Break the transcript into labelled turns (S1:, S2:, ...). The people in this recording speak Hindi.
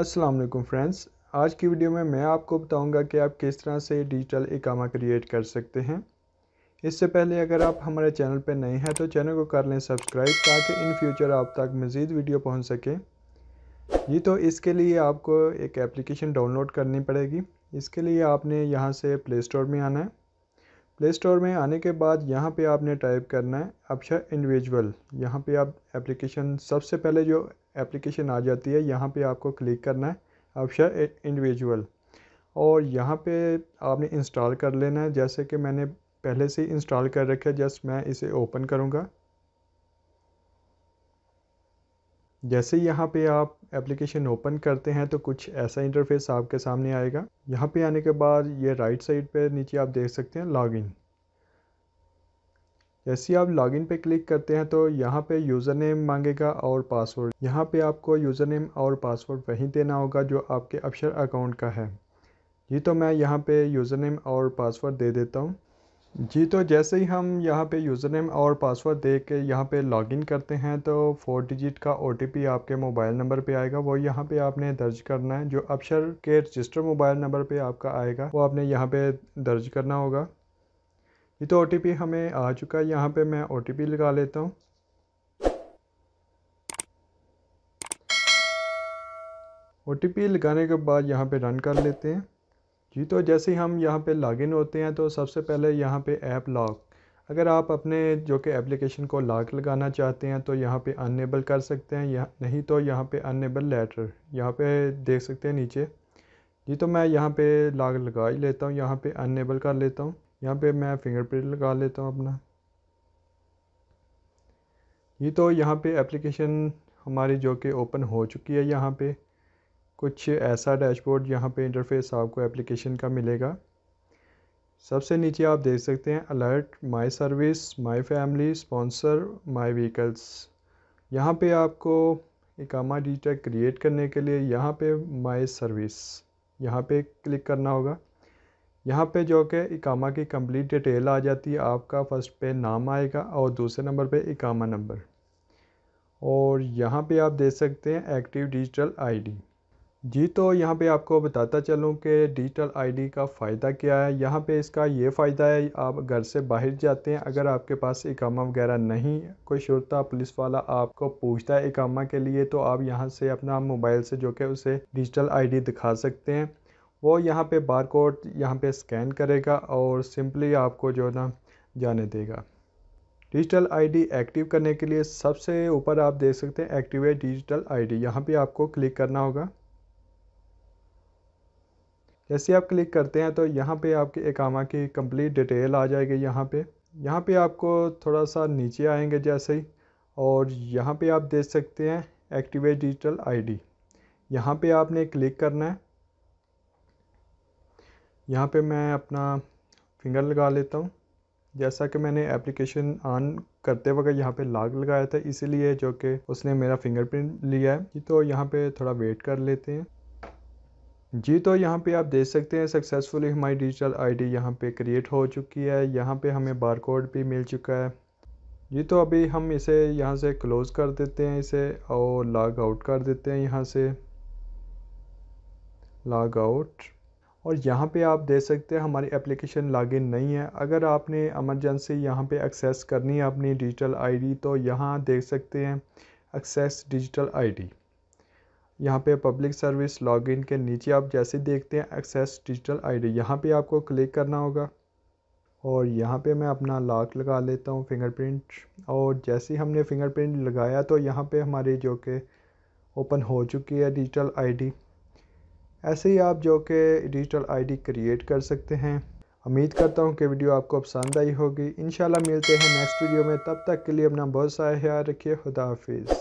S1: अस्सलाम वालेकुम फ्रेंड्स आज की वीडियो में मैं आपको बताऊंगा कि आप किस तरह से डिजिटल इकामा क्रिएट कर सकते हैं इससे पहले अगर आप हमारे चैनल पर नए हैं तो चैनल को कर लें सब्सक्राइब ताकि इन फ्यूचर आप तक मज़ीद वीडियो पहुंच सके ये तो इसके लिए आपको एक एप्लीकेशन डाउनलोड करनी पड़ेगी इसके लिए आपने यहाँ से प्ले स्टोर में आना है प्ले स्टोर में आने के बाद यहाँ पे आपने टाइप करना है अपशा इंडिविजुअल यहाँ पे आप एप्लीकेशन सबसे पहले जो एप्लीकेशन आ जाती है यहाँ पे आपको क्लिक करना है ऑप्शन इंडिविजुअल और यहाँ पे आपने इंस्टॉल कर लेना है जैसे कि मैंने पहले से इंस्टॉल कर रखा है जस्ट मैं इसे ओपन करूँगा जैसे यहाँ पे आप एप्लीकेशन ओपन करते हैं तो कुछ ऐसा इंटरफेस आपके सामने आएगा यहाँ पे आने के बाद ये राइट साइड पे नीचे आप देख सकते हैं लॉगिन जैसे ही आप लॉगिन पे क्लिक करते हैं तो यहाँ पे यूज़र नेम मांगेगा और पासवर्ड यहाँ पे आपको यूज़र नेम और पासवर्ड वहीं देना होगा जो आपके अक्षर अकाउंट का है जी तो मैं यहाँ पे यूज़र नेम और पासवर्ड दे देता हूँ जी तो जैसे ही हम यहाँ पे यूज़र नेम और पासवर्ड दे के यहाँ पर लॉगिन करते हैं तो फोर डिजिट का ओ आपके मोबाइल नंबर पर आएगा वो यहाँ पर आपने दर्ज करना है जो अक्षर के रजिस्टर मोबाइल नंबर पर आपका आएगा वो आपने यहाँ पर दर्ज करना होगा ये तो ओ हमें आ चुका है यहाँ पे मैं ओ लगा लेता हूँ ओ लगाने के बाद यहाँ पे रन कर लेते हैं जी तो जैसे ही हम यहाँ पे लॉगिन होते हैं तो सबसे पहले यहाँ पे ऐप लॉक अगर आप अपने जो कि एप्लीकेशन को लॉक लगाना चाहते हैं तो यहाँ पे अनेबल कर सकते हैं या नहीं तो यहाँ पे अनेबल लेटर यहाँ पे देख सकते हैं नीचे जी तो मैं यहाँ पे लॉक लगा ही लेता हूँ यहाँ पे अनेबल कर लेता हूँ यहाँ पे मैं फिंगरप्रिंट लगा लेता हूँ अपना ये तो यहाँ पे एप्लीकेशन हमारी जो कि ओपन हो चुकी है यहाँ पे कुछ ऐसा डैशबोर्ड यहाँ पे इंटरफेस आपको एप्लीकेशन का मिलेगा सबसे नीचे आप देख सकते हैं alert my service my family sponsor my vehicles यहाँ पे आपको इकामा डिटेक्ट क्रिएट करने के लिए यहाँ पे माय सर्विस यहाँ पे क्लिक करना होगा यहाँ पे जो कि इकामा की कंप्लीट डिटेल आ जाती है आपका फ़र्स्ट पे नाम आएगा और दूसरे नंबर पे इकामा नंबर और यहाँ पे आप देख सकते हैं एक्टिव डिजिटल आईडी जी तो यहाँ पे आपको बताता चलूँ कि डिजिटल आईडी का फ़ायदा क्या है यहाँ पे इसका ये फ़ायदा है आप घर से बाहर जाते हैं अगर आपके पास इकामा वगैरह नहीं कोई शुरता पुलिस वाला आपको पूछता है इकामा के लिए तो आप यहाँ से अपना मोबाइल से जो कि उसे डिजिटल आईडी दिखा सकते हैं वो यहाँ पे बार कोड यहाँ पे स्कैन करेगा और सिंपली आपको जो ना जाने देगा डिजिटल आईडी एक्टिव करने के लिए सबसे ऊपर आप देख सकते हैं एक्टिवेट डिजिटल आईडी डी यहाँ पर आपको क्लिक करना होगा जैसे आप क्लिक करते हैं तो यहाँ पे आपके एकामा की कंप्लीट डिटेल आ जाएगी यहाँ पे यहाँ पे आपको थोड़ा सा नीचे आएंगे जैसे ही और यहाँ पे आप देख सकते हैं एक्टिवेट डिजिटल आईडी यहाँ पर आपने क्लिक करना है यहाँ पे मैं अपना फिंगर लगा लेता हूँ जैसा कि मैंने एप्लीकेशन ऑन करते वक्त यहाँ पे लाग लगाया था इसीलिए जो कि उसने मेरा फिंगरप्रिंट लिया है तो यहाँ पे थोड़ा वेट कर लेते हैं जी तो यहाँ पे आप देख सकते हैं सक्सेसफुली हमारी डिजिटल आईडी डी यहाँ पर क्रिएट हो चुकी है यहाँ पे हमें बारकोड भी मिल चुका है जी तो अभी हम इसे यहाँ से क्लोज़ कर देते हैं इसे और लॉग आउट कर देते हैं यहाँ से लॉग आउट और यहाँ पे आप देख सकते हैं हमारी एप्लीकेशन लॉगिन नहीं है अगर आपने एमरजेंसी यहाँ पे एक्सेस करनी है अपनी डिजिटल आईडी तो यहाँ देख सकते हैं एक्सेस डिजिटल आईडी यहाँ पर पब्लिक सर्विस लॉगिन के नीचे आप जैसे देखते हैं एक्सेस डिजिटल आईडी यहाँ पर आपको क्लिक करना होगा और यहाँ पे मैं अपना लॉक लगा लेता हूँ फिंगरप्रिंट और जैसे ही हमने फिंगरप्रिंट लगाया तो यहाँ पर हमारी जो कि ओपन हो चुकी है डिजिटल आई ऐसे ही आप जो कि डिजिटल आईडी क्रिएट कर सकते हैं उम्मीद करता हूँ कि वीडियो आपको पसंद आई होगी इन मिलते हैं नेक्स्ट वीडियो में तब तक के लिए अपना बहुत सारा ख्याल रखिए खुदा हाफिज़